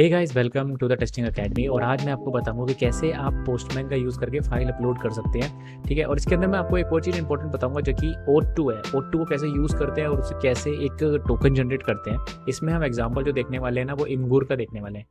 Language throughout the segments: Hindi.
A guys welcome to the testing academy और आज मैं आपको बताऊंगा कि कैसे आप पोस्टमैन का यूज़ करके फाइल अपलोड कर सकते हैं ठीक है और इसके अंदर मैं आपको एक और चीज़ इंपॉर्टेंट बताऊंगा जो कि ओ टू है ओ टू को कैसे यूज़ करते हैं और उसे कैसे एक टोकन जनरेट करते हैं इसमें हम एग्जाम्पल जो देखने वाले हैं ना वो इमगूर का देखने वाले हैं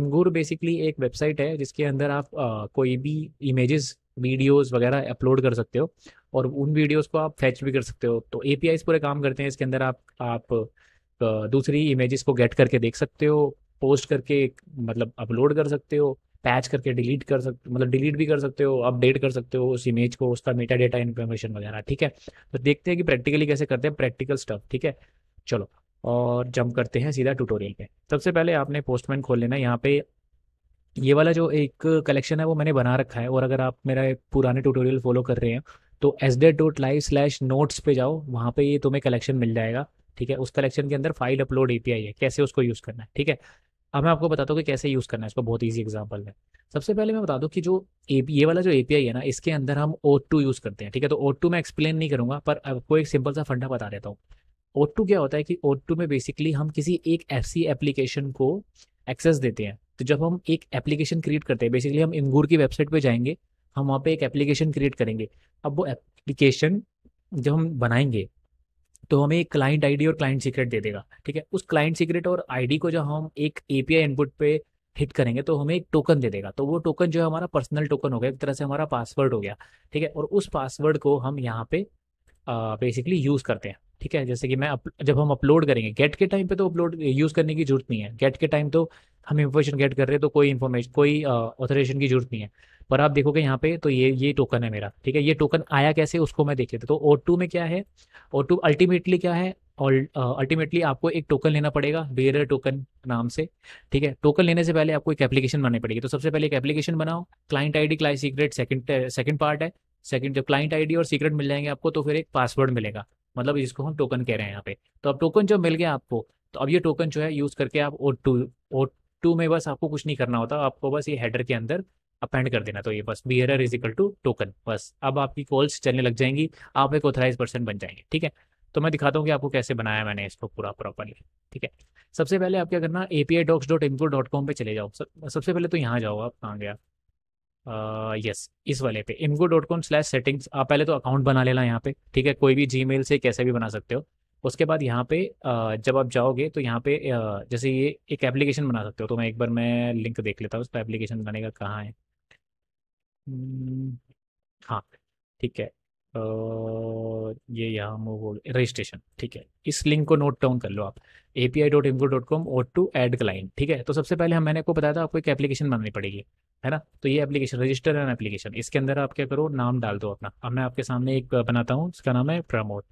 इमगूर बेसिकली एक वेबसाइट है जिसके अंदर आप आ, कोई भी इमेजेस वीडियोस वगैरह अपलोड कर सकते हो और उन वीडियोस को आप फैच भी कर सकते हो तो ए पूरे काम करते हैं इसके अंदर आप आप दूसरी इमेजेस को गेट करके देख सकते हो पोस्ट करके मतलब अपलोड कर सकते हो पैच करके डिलीट कर सकते मतलब डिलीट भी कर सकते हो अपडेट कर सकते हो उस इमेज को उसका मेटा डेटा इन्फॉर्मेशन वगैरह ठीक है तो देखते हैं कि प्रैक्टिकली कैसे करते हैं प्रैक्टिकल स्टफ ठीक है चलो और जंप करते हैं सीधा ट्यूटोरियल पे सबसे पहले आपने पोस्टमैन खोल लेना यहाँ पे ये वाला जो एक कलेक्शन है वो मैंने बना रखा है और अगर आप मेरा पुराने ट्यूटोरियल फॉलो कर रहे हैं तो S D dot live slash notes पे जाओ वहाँ पे ये तुम्हें कलेक्शन मिल जाएगा ठीक है उस कलेक्शन के अंदर फाइल अपलोड एपीआई है कैसे उसको यूज़ करना है ठीक है अब मैं आपको बताता हूँ कि कैसे यूज़ करना है इसको बहुत ईजी एग्जाम्पल है सबसे पहले मैं बता दूँ कि जो ए ये वाला जो ए है ना इसके अंदर हम ओ यूज़ करते हैं ठीक है तो ओ मैं एक्सप्लेन नहीं करूँगा पर आपको एक सिंपल सा फंडा बता देता हूँ ओ क्या होता है कि ओ में बेसिकली हम किसी एक एफ एप्लीकेशन को एक्सेस देते हैं तो जब हम एक एप्लीकेशन क्रिएट करते हैं बेसिकली हम इंगूर की वेबसाइट पर जाएंगे हम वहाँ पर एक एप्लीकेशन क्रिएट करेंगे अब वो एप्लीकेशन जब हम बनाएंगे तो हमें एक क्लाइंट आईडी और क्लाइंट सीक्रेट दे देगा ठीक है उस क्लाइंट सीक्रेट और आईडी को जब हम एक एपीआई इनपुट पे हिट करेंगे तो हमें एक टोकन दे देगा तो वो टोकन जो है हमारा पर्सनल टोकन हो गया एक तरह से हमारा पासवर्ड हो गया ठीक है और उस पासवर्ड को हम यहाँ पे बेसिकली यूज़ करते हैं ठीक है जैसे कि मैं अप, जब हम अपलोड करेंगे गेट के टाइम पे तो अपलोड यूज़ करने की जरूरत नहीं है गेट के टाइम तो हम इन्फॉर्मेशन गेट कर रहे हैं तो कोई इन्फॉर्मेशन कोई ऑथोरेशन की जरूरत नहीं है पर आप देखोगे यहाँ पे तो ये ये टोकन है मेरा ठीक है ये टोकन आया कैसे उसको मैं देख लेता तो ओ टू में क्या है ओ टू अल्टीमेटली क्या है और अल्टीमेटली uh, आपको एक टोकन लेना पड़ेगा बेर टोकन नाम से ठीक है टोकन लेने से पहले आपको एक एप्लीकेशन बनानी पड़ेगी तो सबसे पहले एक एप्लीकेशन बनाओ client ID client secret second second part है सेकंड जब क्लाइंट आईडी और सीक्रेट मिल जाएंगे आपको तो फिर एक पासवर्ड मिलेगा मतलब इसको हम टोकन कह रहे हैं यहाँ पे तो अब टोकन जब मिल गया आपको तो अब ये टोकन जो है यूज़ करके आप टू ओ टू में बस आपको कुछ नहीं करना होता आपको बस ये हेडर के अंदर अपेंड कर देना तो ये बस एर इज इक्वल टू टोकन बस अब आपकी कॉल्स चलने लग जाएंगी आप एक ऑथराइज पर्सन बन जाएंगे ठीक है तो मैं दिखाता हूँ कि आपको कैसे बनाया मैंने इसको पूरा प्रॉपरली ठीक है सबसे पहले आप क्या करना A P I docs dot dot com पर चले जाओ सबसे पहले तो यहाँ जाओ आप कहाँ गया यस uh, yes, इस वाले पे Imgur dot com slash settings आप पहले तो अकाउंट बना लेना यहाँ पे ठीक है कोई भी जी से कैसे भी बना सकते हो उसके बाद यहाँ पे जब आप जाओगे तो यहाँ पे जैसे ये एक एप्लीकेशन बना सकते हो तो मैं एक बार मैं लिंक देख लेता हूँ उसका एप्लीकेशन बनाने का कहाँ है हम्म, हाँ ठीक है तो ये यहाँ मूव हो गया रजिस्ट्रेशन ठीक है इस लिंक को नोट डाउन कर लो आप A P I dot Imgur dot com OAuth two add client ठीक है तो सबसे पहले हम मैंने आपको बताया था आपको एक एप्लीकेशन बनानी पड़ेगी है ना तो ये एप्लीकेशन रजिस्टर एन एप्लीकेशन इसके अंदर आप क्या करो नाम डाल दो अपना अब मैं आपके सामने एक बनाता हूँ इसका नाम है प्रमोट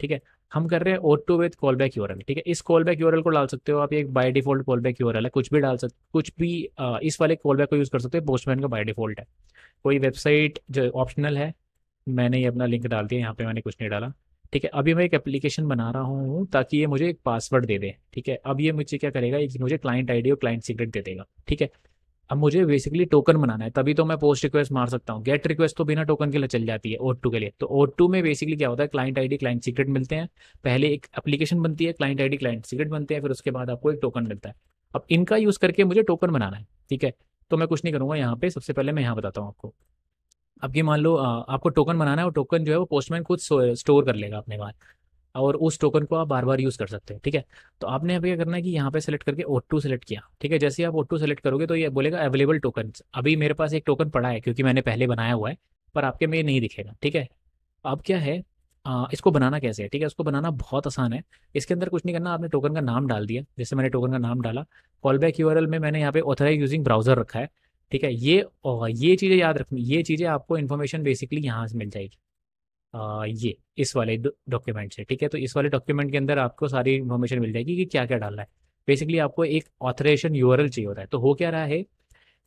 ठीक है हम कर रहे हैं O two with call back URL ठीक है इस कॉल बैक यूरल को डाल सकते हो आप एक by default call back URL है कुछ भी डाल सकते कुछ भी आ, इस वाले कॉल बैक को यूज़ कर सकते हो पोस्टमैन का बाय डिफॉल्ट है कोई वेबसाइट जो ऑप्शनल है मैंने ये अपना लिंक डाल दिया यहाँ पे मैंने कुछ नहीं डाला ठीक है अभी मैं एक एप्लीकेशन बना रहा हूँ ताकि ये मुझे एक पासवर्ड दे दे ठीक है अब ये मुझे क्या करेगा मुझे क्लाइंट आईडी और क्लाइंट सीक्रेट दे देगा ठीक है अब मुझे बेसिकली टोकन बनाना है तभी तो मैं पोस्ट रिक्वेस्ट मार सकता हूँ गेट रिक्वेस्ट तो बिना टोकन के लिए चल जाती है ओट टू के लिए तो ओट टू में बेसिकली क्या होता है क्लाइंट आईडी क्लाइंट सीक्रेट मिलते हैं पहले एक एप्लीकेशन बनती है क्लाइंट आईडी क्लाइंट सीक्रेट बनते हैं फिर उसके बाद आपको एक टोकन मिलता है अब इनका यूज़ करके मुझे टोकन बनाना है ठीक है तो मैं कुछ नहीं करूँगा यहाँ पे सबसे पहले मैं यहाँ बताता हूँ आपको अब ये मान लो आपको टोकन बनाना है और टोकन जो है वो पोस्टमैन खुद स्टोर कर लेगा अपने पास और उस टोकन को आप बार बार यूज़ कर सकते हैं ठीक है तो आपने अभी क्या करना है कि यहाँ पे सेलेक्ट करके ओ टू सेलेक्ट किया ठीक है जैसे आप ओ टू सेलेक्ट करोगे तो ये बोलेगा अवेलेबल टोकन अभी मेरे पास एक टोकन पड़ा है क्योंकि मैंने पहले बनाया हुआ है पर आपके में ये नहीं दिखेगा ठीक है अब क्या है आ, इसको बनाना कैसे है ठीक है इसको बनाना बहुत आसान है इसके अंदर कुछ नहीं करना आपने टोकन का नाम डाल दिया जैसे मैंने टोकन का नाम डाला कॉल बैक यू में मैंने यहाँ पे ऑथराइज यूजिंग ब्राउजर रखा है ठीक है ये ये चीज़ें याद रखनी ये चीज़ें आपको इन्फॉर्मेशन बेसिकली यहाँ से मिल जाएगी आ, ये इस वाले डॉक्यूमेंट से ठीक है तो इस वाले डॉक्यूमेंट के अंदर आपको सारी इन्फॉर्मेशन मिल जाएगी कि क्या क्या डालना है बेसिकली आपको एक ऑथरेशन यू चाहिए होता है तो हो क्या रहा है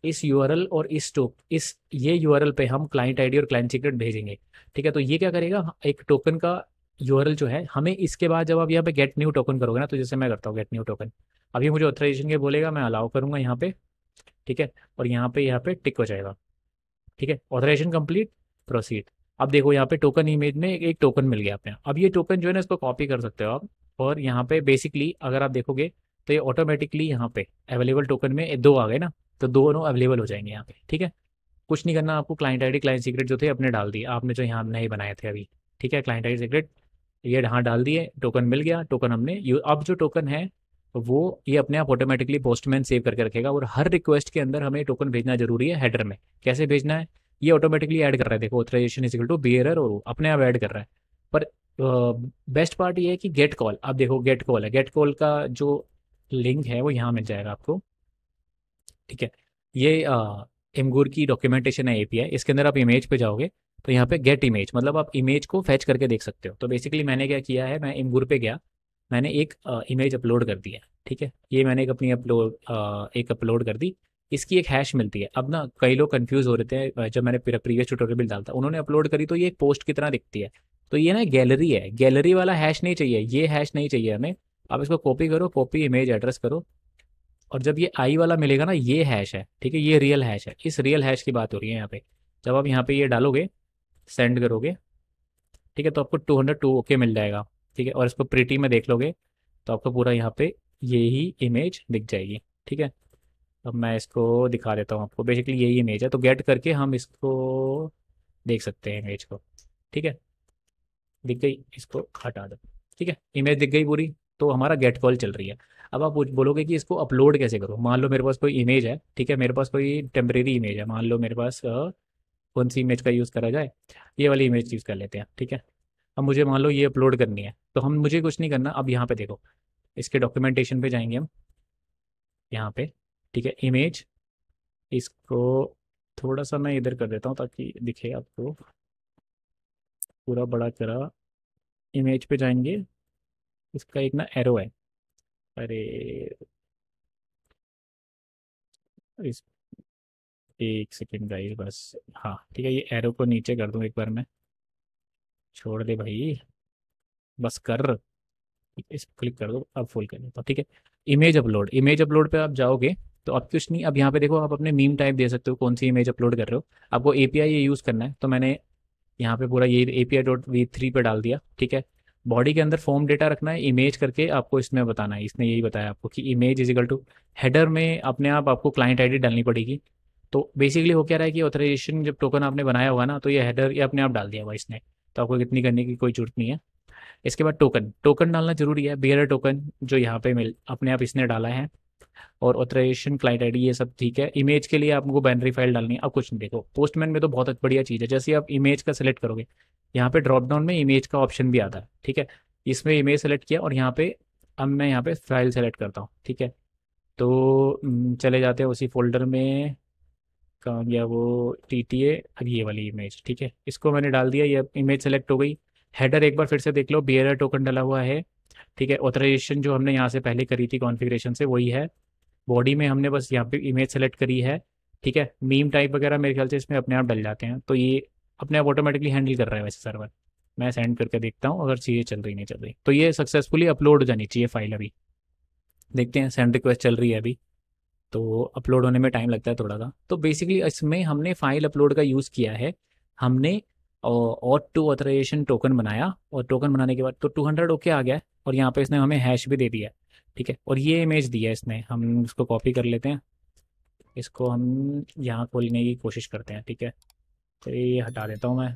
इस यू और इस टोक इस ये यू पे हम क्लाइंट आई और क्लाइंट सीक्रेट भेजेंगे ठीक है तो ये क्या करेगा एक टोकन का यू जो है हमें इसके बाद जब आप यहाँ पे गेट न्यू टोकन करोगे ना तो जैसे मैं करता हूँ गेट न्यू टोकन अभी मुझे ऑथराइजेशन के बोलेगा मैं अलाउ करूंगा यहाँ पे ठीक है और यहाँ पे यहाँ पे टिक हो जाएगा ठीक है ऑथराइजेशन कंप्लीट प्रोसीड अब देखो यहाँ पे टोकन इमेज में एक टोकन मिल गया आपने अब ये टोकन जो है ना इसको कॉपी कर सकते हो आप और यहाँ पे बेसिकली अगर आप देखोगे तो ये ऑटोमेटिकली यहाँ पे अवेलेबल टोकन में दो आ गए ना तो दोनों अवेलेबल हो जाएंगे यहाँ पे ठीक है कुछ नहीं करना आपको क्लाइंट आईडी क्लाइंट सीक्रेट जो थे अपने डाल दिए आपने जो तो यहाँ नहीं बनाए थे अभी ठीक है क्लाइंट आईडी सीक्रेट ये यहाँ डाल दिए टोकन मिल गया टोकन हमने अब जो टोकन है वो ये अपने आप ऑटोमेटिकली पोस्टमैन सेव करके रखेगा और हर रिक्वेस्ट के अंदर हमें टोकन भेजना जरूरी है हेडर में कैसे भेजना है ये ऑटोमेटिकली ऐड कर रहा है देखो authorization is equal to bearer और अपने आप ऐड कर रहा है पर बेस्ट पार्ट ये है कि गेट कॉल आप देखो गेट कॉल है गेट कॉल का जो लिंक है वो यहाँ मिल जाएगा आपको ठीक है ये एमगुर की डॉक्यूमेंटेशन है एपीआई इसके अंदर आप इमेज पे जाओगे तो यहाँ पे गेट इमेज मतलब आप इमेज को फैच करके देख सकते हो तो बेसिकली मैंने क्या किया है मैं एमगूर पे गया मैंने एक इमेज अपलोड कर दिया ठीक है ये मैंने एक अपनी अपलोड एक अपलोड कर दी इसकी एक हैश मिलती है अब ना कई लोग कन्फ्यूज़ हो रहे थे जब मैंने प्रीवियस ट्यूटोरियल भी डालता उन्होंने अपलोड करी तो ये एक पोस्ट की तरह दिखती है तो ये ना गैलरी है गैलरी वाला हैश नहीं चाहिए ये हैश नहीं चाहिए हमें आप इसको कॉपी करो कॉपी इमेज एड्रेस करो और जब ये आई वाला मिलेगा ना ये हैश है ठीक है ये रियल हैश है इस रियल हैश की बात हो रही है यहाँ पे जब आप यहाँ पे ये डालोगे सेंड करोगे ठीक है तो आपको टू हंड्रेड टू ओके मिल जाएगा ठीक है और इसको प्रिटी में देख लोगे तो आपको पूरा यहाँ पे ये ही इमेज दिख जाएगी ठीक है अब मैं इसको दिखा देता हूँ आपको बेसिकली यही इमेज है तो गेट करके हम इसको देख सकते हैं इमेज को ठीक है दिख गई इसको हटा दो ठीक है इमेज दिख गई पूरी तो हमारा गेट कॉल चल रही है अब आप बोलोगे कि इसको अपलोड कैसे करो मान लो मेरे पास कोई इमेज है ठीक है मेरे पास कोई टेम्परेरी इमेज है मान लो मेरे पास कौन सी इमेज का यूज़ करा जाए ये वाली इमेज यूज़ कर लेते हैं ठीक है अब मुझे मान लो ये अपलोड करनी है तो हम मुझे कुछ नहीं करना अब यहाँ पे देखो इसके डॉक्यूमेंटेशन पे जाएंगे हम यहाँ पे ठीक है इमेज इसको थोड़ा सा मैं इधर कर देता हूँ ताकि दिखे आपको पूरा बड़ा करा इमेज पे जाएंगे इसका एक ना एरो है अरे इस एक सेकेंड गाइस बस हाँ ठीक है ये एरो को नीचे कर दूँ एक बार मैं छोड़ दे भाई बस कर इस क्लिक कर दो अब फुल कर लेता ठीक है इमेज अपलोड इमेज अपलोड पे आप जाओगे तो अब कुछ नहीं अब यहाँ पे देखो आप अपने मीम टाइप दे सकते हो कौन सी इमेज अपलोड कर रहे हो आपको ए ये यूज़ करना है तो मैंने यहाँ पे पूरा ये आई डॉट वी थ्री पर डाल दिया ठीक है बॉडी के अंदर फॉर्म डेटा रखना है इमेज करके आपको इसमें बताना है इसने यही बताया आपको कि इमेज इजिकल टू हेडर में अपने आप आपको क्लाइंट आईडी डालनी पड़ेगी तो बेसिकली हो क्या रहा है कि ऑथराइजेशन जब टोकन आपने बनाया होगा ना तो ये हेडर ये अपने आप डाल दिया हुआ इसने तो आपको कितनी करने की कोई जरूरत नहीं है इसके बाद टोकन टोकन डालना जरूरी है बियर टोकन जो यहाँ पे मिल अपने आप इसने डाला है और ऑथराइजेशन क्लाइंट आईडी ये सब ठीक है इमेज के लिए आपको बैनरी फाइल डालनी है अब कुछ नहीं देखो पोस्टमैन में तो बहुत बढ़िया चीज़ है जैसे आप इमेज का सिलेक्ट करोगे यहाँ पे ड्रॉप डाउन में इमेज का ऑप्शन भी आता है ठीक है इसमें इमेज सेलेक्ट किया और यहाँ पे अब मैं यहाँ पे फाइल सेलेक्ट करता हूँ ठीक है तो चले जाते हैं उसी फोल्डर में कहाँ गया वो टी टी ए अब ये वाली इमेज ठीक है इसको मैंने डाल दिया ये इमेज सेलेक्ट हो गई हेडर एक बार फिर से देख लो बियर टोकन डला हुआ है ठीक है ऑथराइजेशन जो हमने यहाँ से पहले करी थी कॉन्फ़िगरेशन से वही है बॉडी में हमने बस यहाँ पे इमेज सेलेक्ट करी है ठीक है मीम टाइप वगैरह मेरे ख्याल से इसमें अपने आप डल जाते हैं तो ये अपने आप ऑटोमेटिकली हैंडल कर रहा है वैसे सर्वर मैं सेंड करके देखता हूँ अगर चीज़ें चल रही नहीं चल रही तो ये सक्सेसफुली अपलोड हो जानी चाहिए फाइल अभी देखते हैं सेंड रिक्वेस्ट चल रही है अभी तो अपलोड होने में टाइम लगता है थोड़ा सा तो बेसिकली इसमें हमने फाइल अपलोड का यूज़ किया है हमने और टू ऑथराइजेशन टोकन बनाया और टोकन बनाने के बाद तो टू हंड्रेड ओके आ गया और यहाँ पे इसने हमें हैश भी दे दिया है ठीक है और ये इमेज दिया है इसने हम इसको कॉपी कर लेते हैं इसको हम यहाँ खोलने की कोशिश करते हैं ठीक है तो ये हटा देता हूँ मैं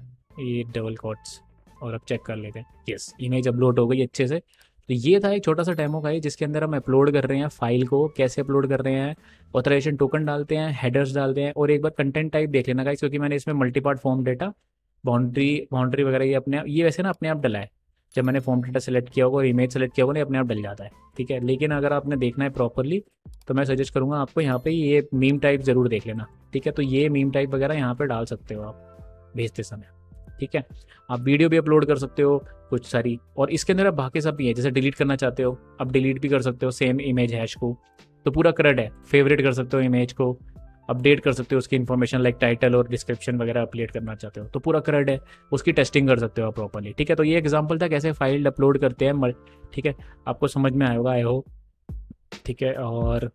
ये डबल कोट्स और अब चेक कर लेते हैं यस इमेज अपलोड हो गई अच्छे से तो ये था एक छोटा सा डेमो का ये जिसके अंदर हम अपलोड कर रहे हैं फाइल को कैसे अपलोड कर रहे हैं ऑथराइजेशन टोकन डालते हैं हेडर्स डालते हैं और एक बार कंटेंट टाइप देख लेना का क्योंकि मैंने इसमें multipart form data boundary boundary वगैरह ये अपने ये वैसे ना अपने आप डला है जब मैंने फॉर्म डेटा सेलेक्ट किया होगा और इमेज सेलेक्ट किया होगा ना अपने आप डल जाता है ठीक है लेकिन अगर आपने देखना है प्रॉपरली तो मैं सजेस्ट करूंगा आपको यहाँ पे ये मीम टाइप ज़रूर देख लेना ठीक है तो ये मीम टाइप वगैरह यहाँ पे डाल सकते हो आप भेजते समय ठीक है आप वीडियो भी अपलोड कर सकते हो कुछ सारी और इसके अंदर आप बाकी सब भी है जैसे डिलीट करना चाहते हो आप डिलीट भी कर सकते हो सेम इमेज हैश को तो पूरा करड है फेवरेट कर सकते हो इमेज को अपडेट कर सकते हो उसकी इन्फॉर्मेशन लाइक टाइटल और डिस्क्रिप्शन वगैरह अपडेट करना चाहते हो तो पूरा करड है उसकी टेस्टिंग कर सकते हो प्रॉपरली ठीक है तो ये एग्जाम्पल था कैसे फाइल अपलोड करते हैं ठीक है आपको समझ में आएगा आई होप ठीक है और